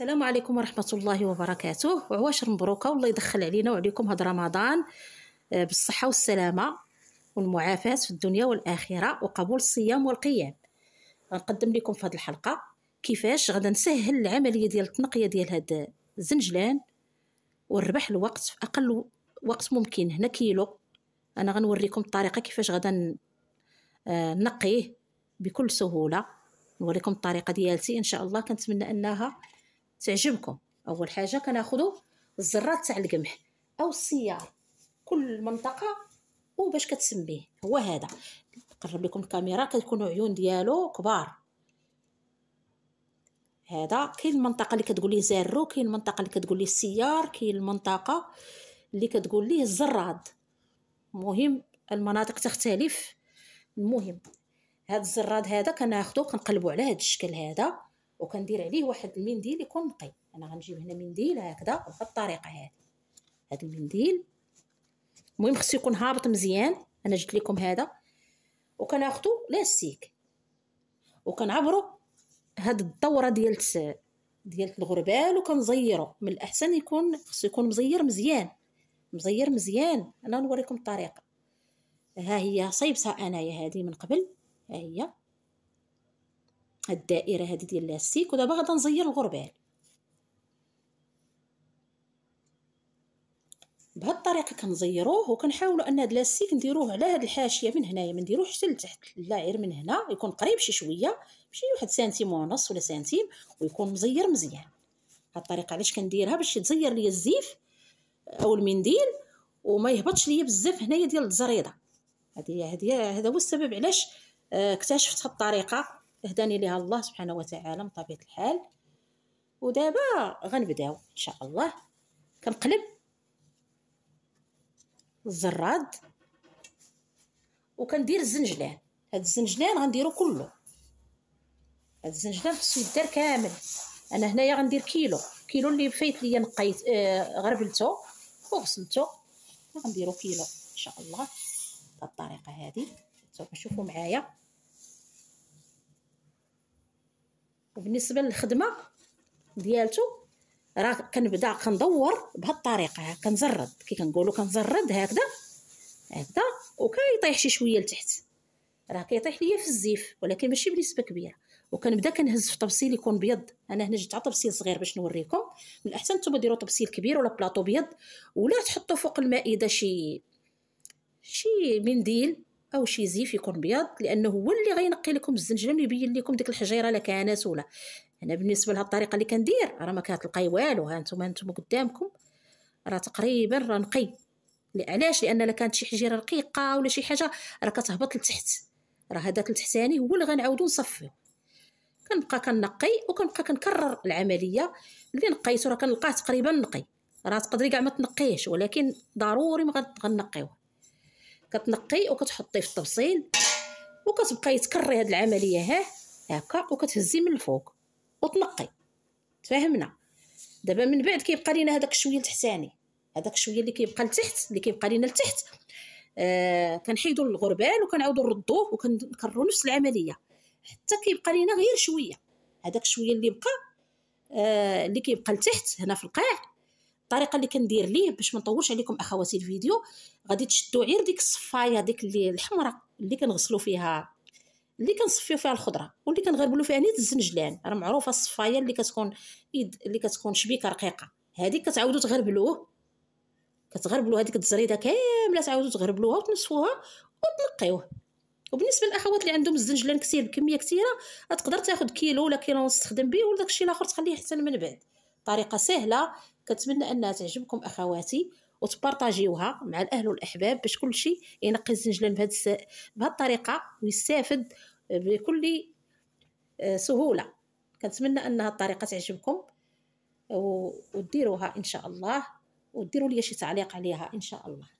السلام عليكم ورحمة الله وبركاته وعواشر مبروكة والله يدخل علينا وعليكم هاد رمضان آه، بالصحة والسلامة والمعافاة في الدنيا والآخرة وقبول الصيام والقيام غنقدم لكم في هاد الحلقة كيفاش غدا نسهل العملية ديال التنقية ديال هاد الزنجلان ونربح الوقت في أقل وقت ممكن هنا كيلو أنا غنوريكم الطريقة كيفاش غدا آه، نقيه بكل سهولة نوريكم الطريقة ديالتي إن شاء الله كنتمنى أنها تعجبكم اول حاجه كناخذوا الزرات تاع القمح او السيار كل منطقه وباش كتسميه هو هذا نقرب لكم الكاميرا كتكونوا عيون ديالو كبار هذا كاين المنطقه اللي كتقول ليه زارو كاين المنطقه اللي كتقول ليه السيار كاين المنطقه اللي كتقول ليه الزراد مهم المناطق تختلف المهم هاد الزراد هذا كناخدو كنقلبو على هاد الشكل هذا وكندير عليه واحد المنديل يكون نقي انا غنجيب هنا منديل هكذا بهاد الطريقه هذه هاد المنديل المهم خصو يكون هابط مزيان انا جبت لكم هذا وكناخدو لاستيك وكنعبروا هاد الدوره ديال ديال الغربال وكنزيرو من الاحسن يكون خصو يكون مزير مزيان مزير مزيان انا نوريكم الطريقه ها هي صايبتها انايا هذه من قبل ها هي الدائره هذه ديال اللاستيك ودابا غادا نزير الغربال بهاد الطريقه كنزيروه وكنحاولوا ان هاد اللاستيك نديروه على هاد الحاشيه من هنايا ما نديروهش حتى لتحت لا غير من هنا يكون قريب شي شويه شي واحد سنتيم ونص ولا سنتيم ويكون مزير مزيان هاد الطريقه علاش كنديرها باش يتزير ليا الزيف او المنديل وما يهبطش ليا بزاف هنايا ديال الزريضه هذه هذه هذا هو السبب علاش آه، اكتشفت هاد الطريقه هداني ليها الله سبحانه وتعالى من طبيعه الحال ودابا غنبداو ان شاء الله كنقلب الزراد وكندير الزنجلان هاد الزنجلان غنديرو كله هاد الزنجلان خصو يدار كامل انا هنايا غندير كيلو كيلو اللي فايت ليا نقيت آه غربلته وغسلته غنديرو كيلو ان شاء الله بهاد الطريقه هادي نشوفوا معايا وبالنسبه للخدمه ديالته راه كنبدا كندور بهاد الطريقه كنزرد كي كنقولوا كنزرد هكذا هكذا وكيطيح شي شويه لتحت راه كيطيح ليا في الزيف ولكن ماشي بنسبه كبيره وكنبدا كنهز في طبسيل يكون بيض انا هنا جبت طبسيل صغير باش نوريكم من الاحسن نتوما ديروا طبسيل كبير ولا بلاطو بيض ولا تحطوا فوق المائده شي شي منديل او شي زيف يكون بيض لانه هو اللي غينقي لكم الزنجله يبين لكم ديك الحجيره لا كانت ولا انا بالنسبه لهاد الطريقه اللي كندير راه ما كتلقاي والو ها نتوما نتوما قدامكم راه تقريبا راه نقي علاش لان لا كانت شي حجيره رقيقه ولا شي حاجه راه كتهبط لتحت راه هذاك التحتاني هو اللي غنعاودو نصفيه كنبقى كنقي وكنبقى كنكرر العمليه اللي نقيتو راه كنلقاه تقريبا نقي راه تقدري كاع ما تنقيهش ولكن ضروري ما غنقيوه كتنقي وكتحطي في الطبسيل وكتبقى يتكري هاد العمليه ها هكا وكتهزي من الفوق وتنقي تفاهمنا دابا من بعد كيبقى لينا هذاك شويه التحتاني هذاك شويه اللي كيبقى لتحت اللي كيبقى لينا لتحت آه كنحيدو الغربال وكنعاودو نردوه وكنكررو نفس العمليه حتى كيبقى لينا غير شويه هذاك شويه اللي بقى آه اللي كيبقى لتحت هنا في القاع الطريقه اللي كندير ليه باش ما نطولش عليكم اخواتي الفيديو غادي تشدوا غير ديك الصفايه ديك اللي الحمراء اللي كنغسلوا فيها اللي كنصفيو فيها الخضره واللي كنغربلو فيها نيت الزنجلان راه معروفه الصفايه اللي كتكون يد اللي كتكون شبيكه رقيقه هذيك كتعاودوا تغربلوه كتغربلوا هذيك التزريده كامله تعاودوا تغربلوها وتنسفوها وتنقيوه وبالنسبه للاخوات اللي عندهم الزنجلان كثير بكميه كثيره تقدر تاخذ كيلو ولا كيلو ونص تخدم به ولا داكشي الاخر تخليه حتى من بعد طريقه سهله كنتمنى انها تعجبكم اخواتي وتبارطاجيوها مع الاهل والاحباب باش كلشي ينقي الزنجلان بهذا الس... بهذه الطريقه ويستافد بكل آه، سهوله كنتمنى ان هذه الطريقه تعجبكم وديروها ان شاء الله وديروا لي شي تعليق عليها ان شاء الله